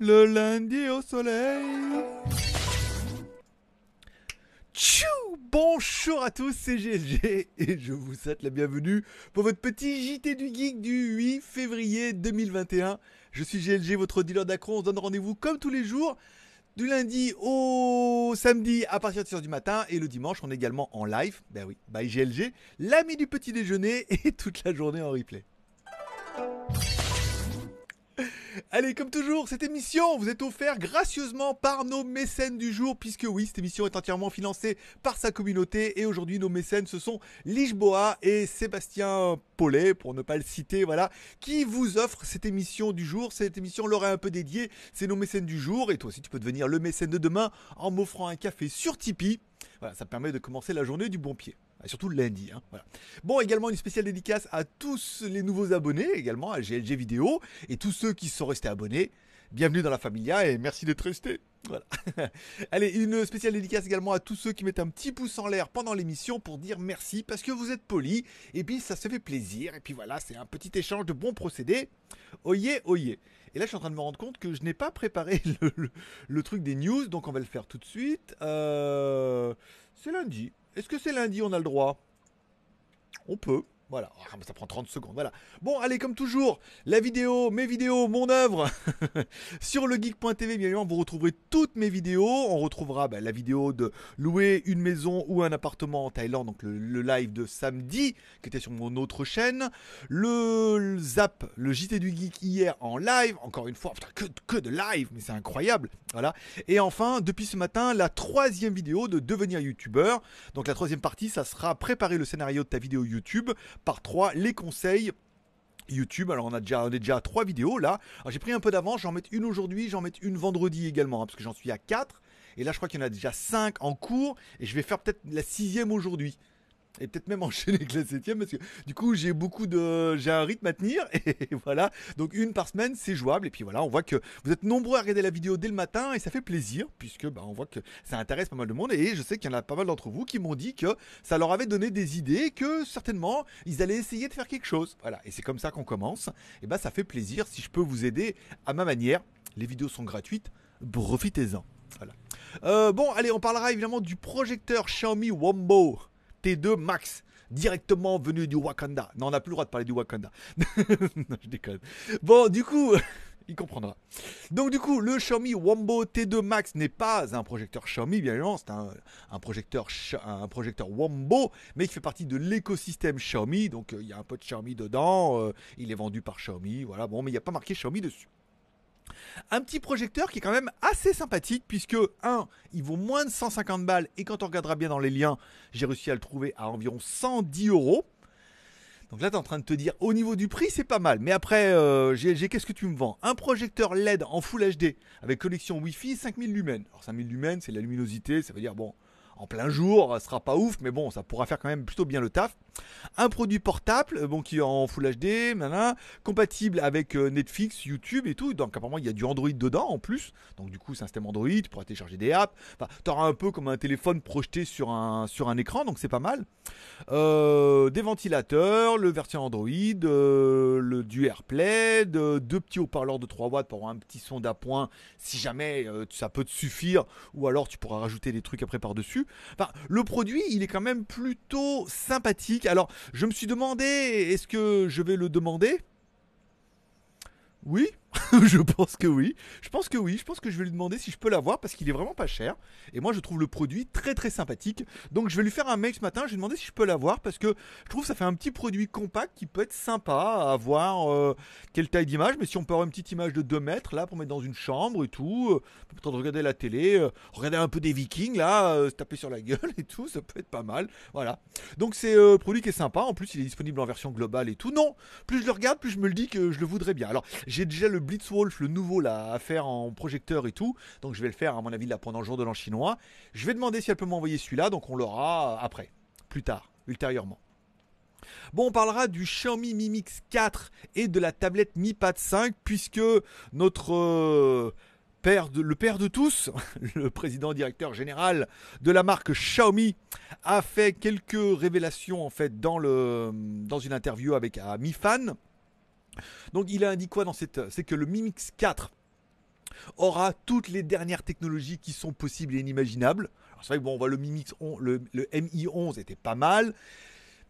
le lundi au soleil. Tchou Bonjour à tous, c'est GLG et je vous souhaite la bienvenue pour votre petit JT du Geek du 8 février 2021. Je suis GLG, votre dealer d'acron, On se donne rendez-vous comme tous les jours du lundi au samedi à partir de 6h du matin et le dimanche on est également en live, ben oui, by GLG, l'ami du petit déjeuner et toute la journée en replay. Allez, comme toujours, cette émission vous est offerte gracieusement par nos mécènes du jour, puisque oui, cette émission est entièrement financée par sa communauté. Et aujourd'hui, nos mécènes, ce sont Lichboa et Sébastien Paulet, pour ne pas le citer, voilà, qui vous offrent cette émission du jour. Cette émission leur est un peu dédiée. C'est nos mécènes du jour. Et toi aussi, tu peux devenir le mécène de demain en m'offrant un café sur Tipeee. Voilà, ça permet de commencer la journée du bon pied surtout le lundi. Hein, voilà. Bon, également une spéciale dédicace à tous les nouveaux abonnés, également à GLG Vidéo, et tous ceux qui sont restés abonnés. Bienvenue dans la familia et merci d'être restés. Voilà. Allez, une spéciale dédicace également à tous ceux qui mettent un petit pouce en l'air pendant l'émission pour dire merci parce que vous êtes polis et puis ça se fait plaisir et puis voilà, c'est un petit échange de bons procédés. Oyez, oyez. Et là, je suis en train de me rendre compte que je n'ai pas préparé le, truc des news, donc on va le faire tout de suite. Euh, c'est lundi. Est-ce que c'est lundi, on a le droit On peut. Voilà, oh, ah, ça prend 30 secondes, voilà. Bon, allez, comme toujours, la vidéo, mes vidéos, mon œuvre, sur le geek.tv, bien évidemment, vous retrouverez toutes mes vidéos. On retrouvera bah, la vidéo de louer une maison ou un appartement en Thaïlande, donc le, live de samedi, qui était sur mon autre chaîne. Le, zap, le JT du geek hier en live, encore une fois, que, que de live, mais c'est incroyable, voilà. Et enfin, depuis ce matin, la troisième vidéo de devenir youtubeur. Donc la troisième partie, ça sera préparer le scénario de ta vidéo YouTube par trois, les conseils YouTube. Alors on a déjà, est déjà à vidéos là. j'ai pris un peu d'avance, j'en mets une aujourd'hui, j'en mets une vendredi également, hein, parce que j'en suis à quatre. Et là je crois qu'il y en a déjà cinq en cours, et je vais faire peut-être la sixième aujourd'hui et peut-être même enchaîner avec la septième parce que du coup j'ai beaucoup de j'ai un rythme à tenir et voilà donc une par semaine c'est jouable et puis voilà on voit que vous êtes nombreux à regarder la vidéo dès le matin et ça fait plaisir puisque bah, on voit que ça intéresse pas mal de monde et je sais qu'il y en a pas mal d'entre vous qui m'ont dit que ça leur avait donné des idées que certainement ils allaient essayer de faire quelque chose voilà et c'est comme ça qu'on commence et bien bah, ça fait plaisir si je peux vous aider à ma manière les vidéos sont gratuites profitez-en voilà euh, bon allez on parlera évidemment du projecteur Xiaomi Wombo T2 Max directement venu du Wakanda. Non, on n'a plus le droit de parler du Wakanda. je déconne. Bon, du coup, il comprendra. Donc du coup, le Xiaomi Wombo T2 Max n'est pas un projecteur Xiaomi, bien évidemment, c'est un, projecteur, un projecteur Wombo, mais il fait partie de l'écosystème Xiaomi. Donc euh, il y a un peu de Xiaomi dedans, euh, il est vendu par Xiaomi, voilà, bon, mais il n'y a pas marqué Xiaomi dessus. Un petit projecteur qui est quand même assez sympathique puisque, 1, il vaut moins de 150 balles et quand on regardera bien dans les liens, j'ai réussi à le trouver à environ 110 euros. Donc là, tu es en train de te dire, au niveau du prix, c'est pas mal. Mais après, euh, qu'est-ce que tu me vends Un projecteur LED en Full HD avec connexion Wi-Fi 5000 lumens. Alors 5000 lumens, c'est la luminosité, ça veut dire, bon, en plein jour, ça sera pas ouf, mais bon, ça pourra faire quand même plutôt bien le taf. Un produit portable, euh, bon, qui est en Full HD, compatible avec euh, Netflix, YouTube et tout. Donc apparemment, il y a du Android dedans en plus. Donc du coup, c'est un système Android, tu pourras télécharger des apps. Enfin, auras un peu comme un téléphone projeté sur un, sur un écran, donc c'est pas mal. Euh, des ventilateurs, le version Android, le, du AirPlay, deux petits haut-parleurs de 3 watts pour avoir un petit son d'appoint si jamais ça peut te suffire. Ou alors, tu pourras rajouter des trucs après par-dessus. Enfin, le produit, il est quand même plutôt sympathique alors, je me suis demandé, est-ce que je vais le demander Oui, je pense que oui. Je pense que oui. Je pense que je vais lui demander si je peux l'avoir parce qu'il est vraiment pas cher. Et moi, je trouve le produit très très sympathique. Donc, je vais lui faire un mail ce matin. Je vais demander si je peux l'avoir parce que je trouve ça fait un petit produit compact qui peut être sympa à avoir. Euh, quelle taille d'image Mais si on peut avoir une petite image de 2 mètres là pour mettre dans une chambre et tout, euh, peut pouvoir regarder la télé, euh, regarder un peu des Vikings là, se taper sur la gueule et tout, ça peut être pas mal. Voilà. Donc, c'est un produit qui est sympa. En plus, il est disponible en version globale et tout. Non, plus je le regarde, plus je me le dis que je le voudrais bien. Alors, j'ai déjà le Blitzwolf, le nouveau là, à faire en projecteur et tout. Donc je vais le faire, à mon avis, la pendant le jour de l'an chinois. Je vais demander si elle peut m'envoyer celui-là, donc on l'aura après, plus tard, ultérieurement. Bon, on parlera du Xiaomi Mi Mix 4 et de la tablette Mi Pad 5, puisque notre euh, père de, le père de tous, le président directeur général de la marque Xiaomi, a fait quelques révélations en fait dans, une interview avec à euh, Mi Fan. Donc il a indiqué quoi dans cette... C'est que le Mimix 4 aura toutes les dernières technologies qui sont possibles et inimaginables. Alors c'est vrai que bon, on voit le Mimix le Mi11 était pas mal.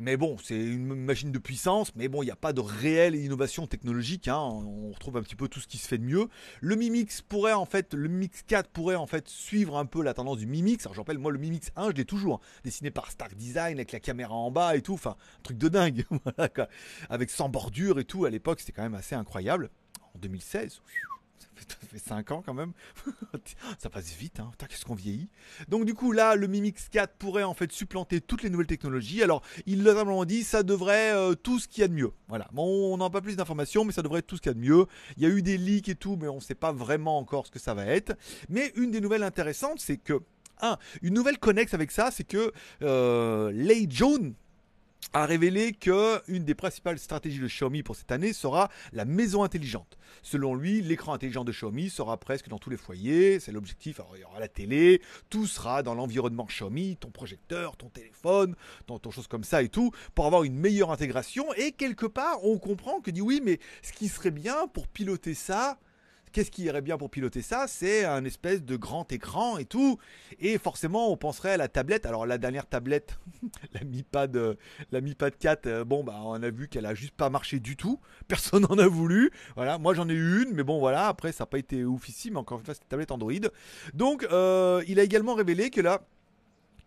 Mais bon, c'est une machine de puissance, mais bon, il n'y a pas de réelle innovation technologique. Hein. On retrouve un petit peu tout ce qui se fait de mieux. Le mimix pourrait en fait, le Mix 4 pourrait en fait suivre un peu la tendance du mimix Mix. Alors je moi le mimix 1, je l'ai toujours, hein. dessiné par Stark Design avec la caméra en bas et tout, enfin, un truc de dingue, avec sans bordure et tout. À l'époque, c'était quand même assez incroyable. En 2016, ça fait 5 ans quand même. ça passe vite, hein. qu'est-ce qu'on vieillit. Donc du coup là, le Mimix 4 pourrait en fait supplanter toutes les nouvelles technologies. Alors il l'a simplement dit, ça devrait euh, tout ce qu'il y a de mieux. Voilà, bon, on n'a pas plus d'informations, mais ça devrait être tout ce qu'il y a de mieux. Il y a eu des leaks et tout, mais on ne sait pas vraiment encore ce que ça va être. Mais une des nouvelles intéressantes, c'est que... Un, Une nouvelle connexe avec ça, c'est que Les Lay Jones, a révélé qu'une des principales stratégies de Xiaomi pour cette année sera la maison intelligente. Selon lui, l'écran intelligent de Xiaomi sera presque dans tous les foyers, c'est l'objectif. Alors il y aura la télé, tout sera dans l'environnement Xiaomi, ton projecteur, ton téléphone, ton, ton chose comme ça et tout, pour avoir une meilleure intégration. Et quelque part, on comprend que dit oui, mais ce qui serait bien pour piloter ça, qu'est-ce qui irait bien pour piloter ça C'est un espèce de grand écran et tout. Et forcément, on penserait à la tablette. Alors la dernière tablette, la Mi Pad, euh, la Mi Pad 4, euh, bon bah on a vu qu'elle a juste pas marché du tout. Personne n'en a voulu. Voilà, moi j'en ai eu une, mais bon voilà. Après ça n'a pas été mais Encore une fois, c'est une tablette Android. Donc euh, il a également révélé que là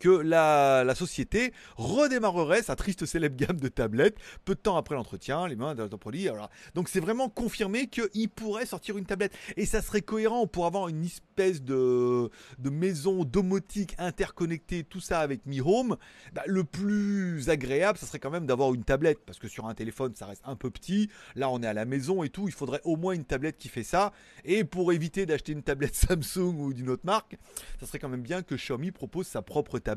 que la, société redémarrerait sa triste célèbre gamme de tablettes peu de temps après l'entretien, les mains d'un produit. Donc c'est vraiment confirmé qu'il pourrait sortir une tablette. Et ça serait cohérent pour avoir une espèce de, maison domotique interconnectée, tout ça avec Mi Home. Bah, le plus agréable, ça serait quand même d'avoir une tablette. Parce que sur un téléphone, ça reste un peu petit. Là, on est à la maison et tout. Il faudrait au moins une tablette qui fait ça. Et pour éviter d'acheter une tablette Samsung ou d'une autre marque, ça serait quand même bien que Xiaomi propose sa propre tablette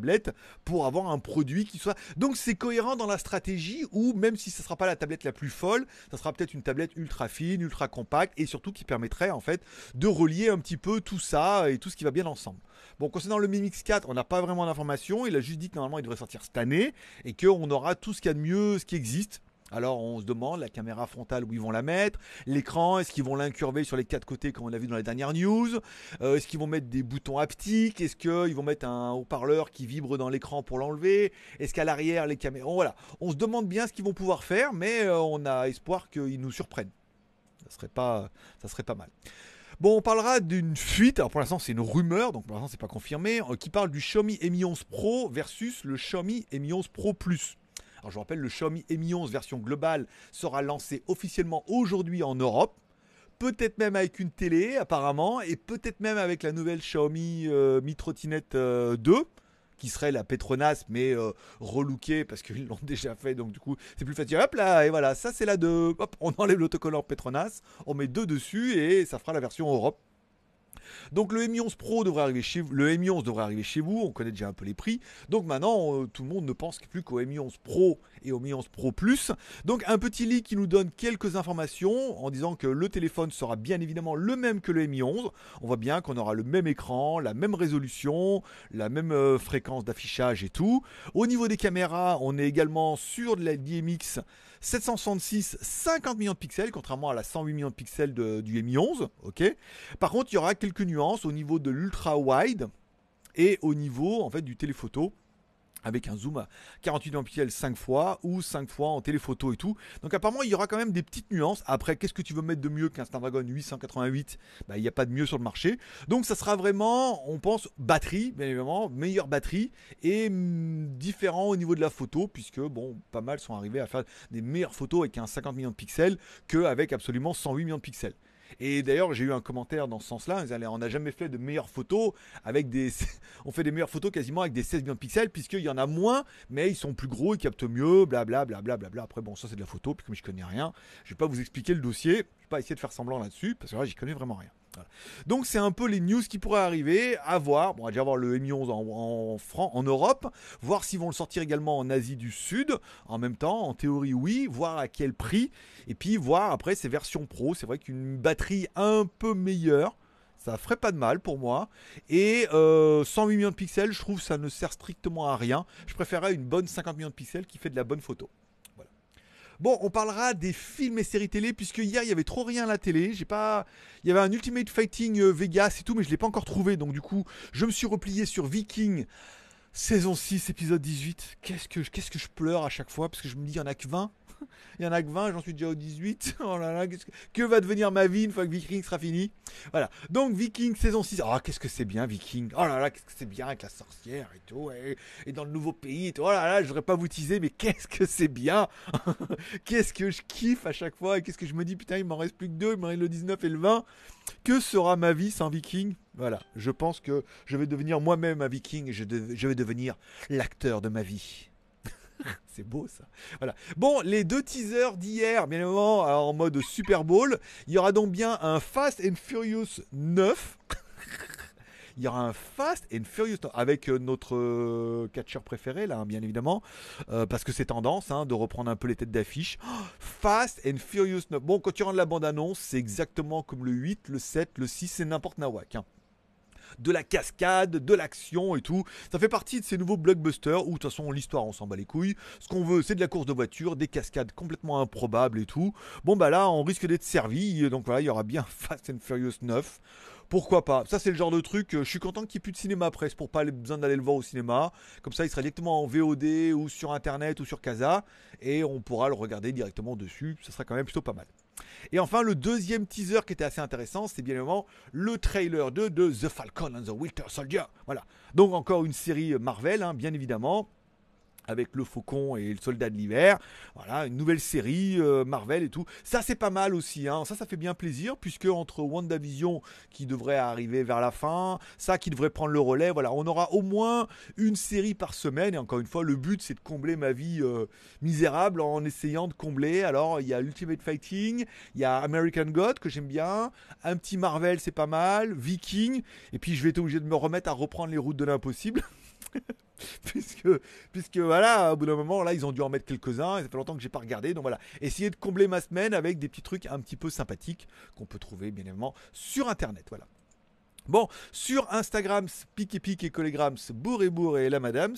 pour avoir un produit qui soit. Donc c'est cohérent dans la stratégie Ou même si ce ne sera pas la tablette la plus folle, ça sera peut-être une tablette ultra fine, ultra compacte et surtout qui permettrait en fait de relier un petit peu tout ça et tout ce qui va bien ensemble. Bon, concernant le Mimix 4, on n'a pas vraiment d'informations. Il a juste dit que normalement il devrait sortir cette année et qu'on aura tout ce qu'il y a de mieux, ce qui existe alors on se demande la caméra frontale où ils vont la mettre, l'écran, est-ce qu'ils vont l'incurver sur les quatre côtés comme on l'a vu dans la dernière news, euh, est-ce qu'ils vont mettre des boutons haptiques, est-ce qu'ils vont mettre un haut-parleur qui vibre dans l'écran pour l'enlever, est-ce qu'à l'arrière les caméras, voilà, on se demande bien ce qu'ils vont pouvoir faire, mais euh, on a espoir qu'ils nous surprennent. Ça serait pas, ça serait pas mal. Bon, on parlera d'une fuite, alors pour l'instant c'est une rumeur, donc pour l'instant c'est pas confirmé, euh, qui parle du Xiaomi Mi 11 Pro versus le Xiaomi Mi 11 Pro Plus. Alors je vous rappelle, le Xiaomi Mi 11 version globale sera lancé officiellement aujourd'hui en Europe. Peut-être même avec une télé apparemment, et peut-être même avec la nouvelle Xiaomi euh, Mi Trottinette 2 euh, qui serait la Petronas mais euh, relookée parce qu'ils l'ont déjà fait donc du coup c'est plus facile hop là et voilà ça c'est la 2 hop on enlève l'autocollant Petronas on met deux dessus et ça fera la version Europe donc le Mi11 Pro devrait arriver chez vous, le Mi11 devrait arriver chez vous, on connaît déjà un peu les prix. Donc maintenant euh, tout le monde ne pense plus qu'au Mi11 Pro et au Mi11 Pro Plus. Donc un petit lit qui nous donne quelques informations en disant que le téléphone sera bien évidemment le même que le Mi11. On voit bien qu'on aura le même écran, la même résolution, la même euh, fréquence d'affichage et tout. Au niveau des caméras, on est également sur de la DMX 766, 50 millions de pixels, contrairement à la 108 millions de pixels du Mi 11. Par contre, il y aura quelques nuances au niveau de l'ultra wide et au niveau en fait du téléphoto avec un zoom à 48 pixels 5 fois ou 5 fois en téléphoto et tout. Donc apparemment, il y aura quand même des petites nuances. Après, qu'est-ce que tu veux mettre de mieux qu'un Snapdragon 888 bah, Il n'y a pas de mieux sur le marché. Donc ça sera vraiment, on pense, batterie, bien évidemment, meilleure batterie et mm, différent au niveau de la photo puisque, bon, pas mal sont arrivés à faire des meilleures photos avec un 50 millions de pixels qu'avec absolument 108 millions de pixels. Et d'ailleurs, j'ai eu un commentaire dans ce sens-là. On n'a jamais fait de meilleures photos avec des. On fait des meilleures photos quasiment avec des 16 millions de pixels, puisqu'il y en a moins, mais ils sont plus gros, ils captent mieux, blablabla. Bla, Après, bon, ça c'est de la photo, puis comme je connais rien, je ne vais pas vous expliquer le dossier. Je vais pas essayer de faire semblant là-dessus, parce que là, j'y connais vraiment rien. Donc c'est un peu les news qui pourraient arriver, à voir, on va déjà voir le m 11 en, en Europe, voir s'ils vont le sortir également en Asie du Sud, en même temps, en théorie oui, voir à quel prix, et puis voir après ces versions pro, c'est vrai qu'une batterie un peu meilleure, ça ferait pas de mal pour moi. Et 108 euh, millions de pixels, je trouve ça ne sert strictement à rien. Je préférerais une bonne 50 millions de pixels qui fait de la bonne photo. Bon, on parlera des films et séries télé, puisque hier il y avait trop rien à la télé. J'ai pas. Il y avait un Ultimate Fighting euh, Vegas et tout, mais je l'ai pas encore trouvé. Donc du coup, je me suis replié sur Viking. Saison 6, épisode 18. Qu'est-ce que, qu'est-ce que je pleure à chaque fois Parce que je me dis, il n'y en a que 20. Il y en a que 20, j'en suis déjà au 18. Oh là là, que... va devenir ma vie une fois que Viking sera fini Voilà. Donc Viking saison 6. Oh, qu'est-ce que c'est bien Viking. Oh là là, qu'est-ce que c'est bien avec la sorcière et tout. Et, dans le nouveau pays. Et tout. Oh là là, je voudrais pas vous teaser, mais qu'est-ce que c'est bien. qu'est-ce que je kiffe à chaque fois. Et qu'est-ce que je me dis, putain, il m'en reste plus que deux. Il le dix le 19 et le 20. Que sera ma vie sans Viking Voilà, je pense que je vais devenir moi-même un Viking je vais devenir l'acteur de ma vie. c'est beau ça. Voilà. Bon, les deux teasers d'hier, bien évidemment, en mode Super Bowl. Il y aura donc bien un Fast and Furious 9. il y aura un Fast and Furious avec euh, notre euh, catcheur préféré là, hein, bien évidemment, euh, parce que c'est tendance hein, de reprendre un peu les têtes d'affiche. Fast and Furious 9. Bon, quand tu rentres la bande-annonce, c'est exactement comme le 8, le 7, le 6, c'est n'importe nawak. Hein de la cascade, de l'action et tout. Ça fait partie de ces nouveaux blockbusters où, de toute façon, l'histoire, on s'en bat les couilles. Ce qu'on veut, c'est de la course de voiture, des cascades complètement improbables et tout. Bon, bah là, on risque d'être servi. Donc voilà, il y aura bien Fast and Furious 9 pourquoi pas Ça, c'est le genre de truc. Euh, je suis content qu'il n'y ait plus de cinéma presse pour pas besoin d'aller le voir au cinéma. Comme ça, il sera directement en VOD ou sur internet ou sur Casa et on pourra le regarder directement dessus. Ça sera quand même plutôt pas mal. Et enfin, le deuxième teaser qui était assez intéressant, c'est bien évidemment le trailer 2 de The Falcon and the Winter Soldier. Voilà. Donc encore une série Marvel, hein, bien évidemment avec le faucon et le soldat de l'hiver. Voilà, une nouvelle série euh, Marvel et tout. Ça c'est pas mal aussi hein. Ça ça fait bien plaisir puisque entre WandaVision qui devrait arriver vers la fin, ça qui devrait prendre le relais, voilà, on aura au moins une série par semaine et encore une fois le but c'est de combler ma vie euh, misérable en essayant de combler. Alors, il y a Ultimate Fighting, il y a American God que j'aime bien, un petit Marvel, c'est pas mal, Viking et puis je vais être obligé de me remettre à reprendre les routes de l'impossible. puisque, puisque voilà, au bout d'un moment, là, ils ont dû en mettre quelques-uns, et ça fait longtemps que j'ai pas regardé, donc voilà. Essayer de combler ma semaine avec des petits trucs un petit peu sympathiques qu'on peut trouver, bien évidemment, sur Internet, voilà. Bon, sur Instagram, Pique et pique et Collegrams Bourre et Bourre et Lamadams,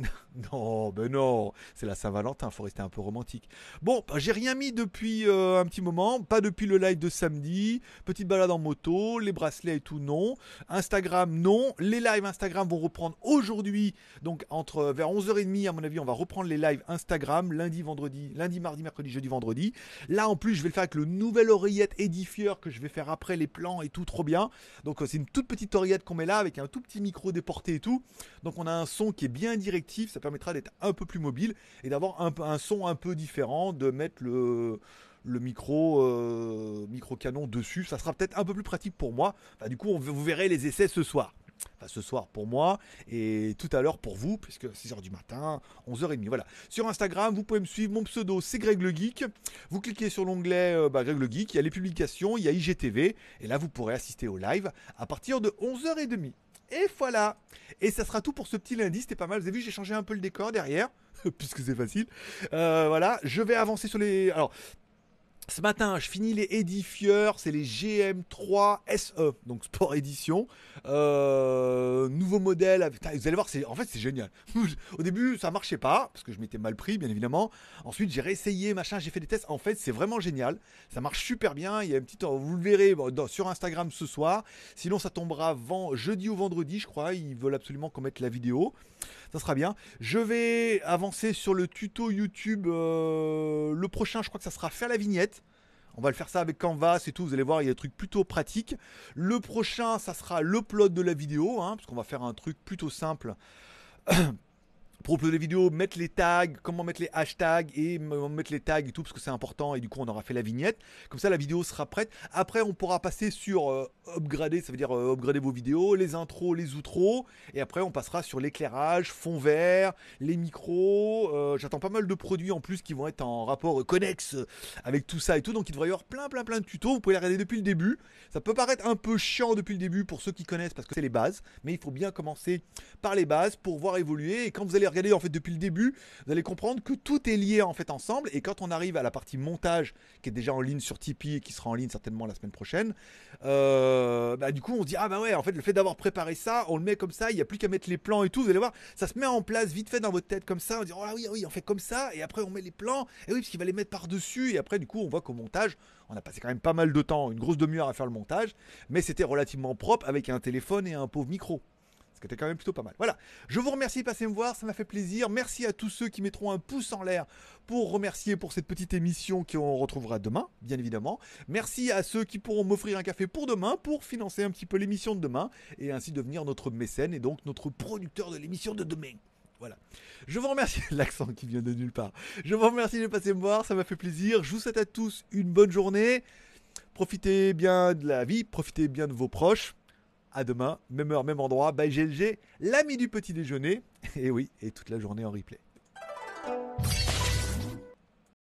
non, ben non, c'est la Saint-Valentin, faut rester un peu romantique. Bon, bah, j'ai rien mis depuis euh, un petit moment, pas depuis le live de samedi. Petite balade en moto, les bracelets et tout, non. Instagram, non. Les lives Instagram vont reprendre aujourd'hui, donc entre euh, vers 11h30, à mon avis, on va reprendre les lives Instagram lundi, vendredi, lundi, mardi, mercredi, jeudi, vendredi. Là, en plus, je vais le faire avec le nouvel oreillette édifieur que je vais faire après les plans et tout, trop bien. Donc, euh, c'est une toute petite oreillette qu'on met là avec un tout petit micro déporté et tout. Donc, on a un son qui est bien direct ça permettra d'être un peu plus mobile et d'avoir un, son un peu différent, de mettre le, micro, euh, micro canon dessus. Ça sera peut-être un peu plus pratique pour moi. du coup, vous verrez les essais ce soir. ce soir pour moi et tout à l'heure pour vous, puisque 6h du matin, 11h30. Voilà. Sur Instagram, vous pouvez me suivre. Mon pseudo, c'est Greg le Geek. Vous cliquez sur l'onglet euh, bah, Greg le Geek, il y a les publications, il y a IGTV. Et là, vous pourrez assister au live à partir de 11h30. Et voilà. Et ça sera tout pour ce petit lundi. C'était pas mal. Vous avez vu, j'ai changé un peu le décor derrière, puisque c'est facile. Euh, voilà. Je vais avancer sur les. Alors, ce matin, je finis les édifieurs, c'est les GM3 SE, donc Sport Edition. Euh, nouveau modèle, vous allez voir, en fait c'est génial. Au début, ça marchait pas, parce que je m'étais mal pris, bien évidemment. Ensuite, j'ai réessayé, machin, j'ai fait des tests. En fait, c'est vraiment génial, ça marche super bien. Il y a petit temps vous le verrez sur Instagram ce soir. Sinon, ça tombera jeudi ou vendredi, je crois. Ils veulent absolument qu'on mette la vidéo. Ça sera bien. Je vais avancer sur le tuto YouTube. Euh, le prochain, je crois que ça sera faire la vignette. On va le faire ça avec Canvas et tout. Vous allez voir, il y a des trucs plutôt pratiques. Le prochain, ça sera l'upload de la vidéo, hein, parce qu'on va faire un truc plutôt simple. pour uploader vidéos, mettre les tags, comment mettre les hashtags et mettre les tags et tout parce que c'est important et du coup on aura fait la vignette. Comme ça la vidéo sera prête. Après on pourra passer sur euh, upgrader, ça veut dire euh, upgrader vos vidéos, les intros, les outros et après on passera sur l'éclairage, fond vert, les micros. Euh, j'attends pas mal de produits en plus qui vont être en rapport connexe avec tout ça et tout. Donc il devrait y avoir plein plein plein de tutos. Vous pouvez les regarder depuis le début. Ça peut paraître un peu chiant depuis le début pour ceux qui connaissent parce que c'est les bases, mais il faut bien commencer par les bases pour voir évoluer et quand vous allez regardez en fait depuis le début, vous allez comprendre que tout est lié en fait ensemble. Et quand on arrive à la partie montage, qui est déjà en ligne sur Tipeee et qui sera en ligne certainement la semaine prochaine, euh, bah, du coup on se dit ah bah ouais, en fait le fait d'avoir préparé ça, on le met comme ça, il n'y a plus qu'à mettre les plans et tout. Vous allez voir, ça se met en place vite fait dans votre tête comme ça. On dit ah oui, oui, on fait comme ça et après on met les plans. Et oui, parce qu'il va les mettre par dessus. Et après du coup on voit qu'au montage, on a passé quand même pas mal de temps, une grosse demi-heure à faire le montage, mais c'était relativement propre avec un téléphone et un pauvre micro était quand même plutôt pas mal. Voilà, je vous remercie de passer me voir, ça m'a fait plaisir. Merci à tous ceux qui mettront un pouce en l'air pour remercier pour cette petite émission qu'on retrouvera demain, bien évidemment. Merci à ceux qui pourront m'offrir un café pour demain pour financer un petit peu l'émission de demain et ainsi devenir notre mécène et donc notre producteur de l'émission de demain. Voilà. Je vous remercie. L'accent qui vient de nulle part. Je vous remercie de passer me voir, ça m'a fait plaisir. Je vous souhaite à tous une bonne journée. Profitez bien de la vie, profitez bien de vos proches à demain, même heure, même endroit, by GLG, l'ami du petit déjeuner, et oui, et toute la journée en replay.